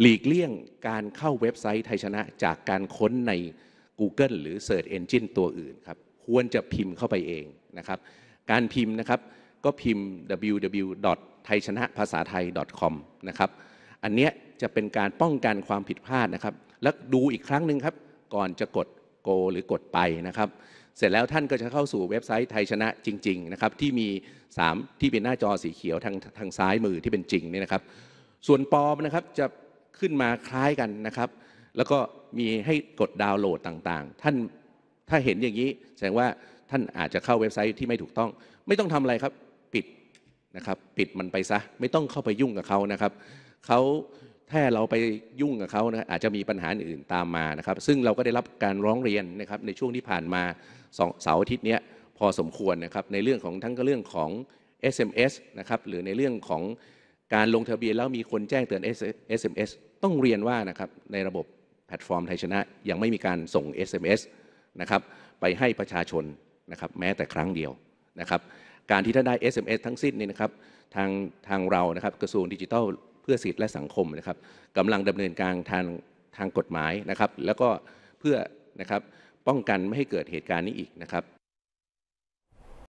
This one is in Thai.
หลีกเลี่ยงการเข้าเว็บไซต์ไทยชนะจากการค้นใน Google หรือ Search Engine ตัวอื่นครับ ควรจะพิมพ์เข้าไปเองนะครับ การพิมพ์นะครับ ก็พิมพ์ www. ไทยชนะภาษาไทย .com นะครับอันเนี้ยจะเป็นการป้องกันความผิดพลาดนะครับ แล้วดูอีกครั้งหนึ่งครับ ก่อนจะกดโกหรือกดไปนะครับ เสร็จแล้วท่านก็จะเข้าสู่เว็บไซต์ไทยชนะจริงๆนะครับ ที่มี 3 ที่เป็นหน้าจอสีเขียวทางทางซ้ายมือที่เป็นจริงเนี่ยนะครับ ส่วนปอมนะครับจะขึ้นมาคล้ายกันนะครับ แล้วก็มีให้กดดาวน์โหลดต่าง ๆ ท่านถ้าเห็นอย่างนี้ แสดงว่าท่านอาจจะเข้าเว็บไซต์ที่ไม่ถูกต้อง ไม่ต้องทำอะไรครับปิดนะครับปิดมันไปซะ ไม่ต้องเข้าไปยุ่งกับเขานะครับเขาถ้าเราไปยุ่งกับเขานะอาจจะมีปัญหาอื่นตามมานะครับซึ่งเราก็ได้รับการร้องเรียนนะครับในช่วงที่ผ่านมาสองเสาร์อาทิตย์นี้พอสมควรนะครับในเรื่องของทั้งเรื่องของ SMS นะครับหรือในเรื่องของการลงทะเบียนแล้วมีคนแจ้งเตือน SMS ต้องเรียนว่านะครับในระบบแพลตฟอร์มไทยชนะ ยังไม่มีการส่ง SMS นะครับไปให้ประชาชนนะครับ แม้แต่ครั้งเดียวนะครับ การที่ท่านได้ SMS ทั้งสิ้นนี่นะครับ ทางทางเรานะครับกระทรวงดิจิทัลเพื่อสิทธิและสังคมนะครับกำลังดำเนินการทางทางกฎหมายนะครับแล้วก็เพื่อนะครับป้องกันไม่ให้เกิดเหตุการณ์นี้อีกนะครับ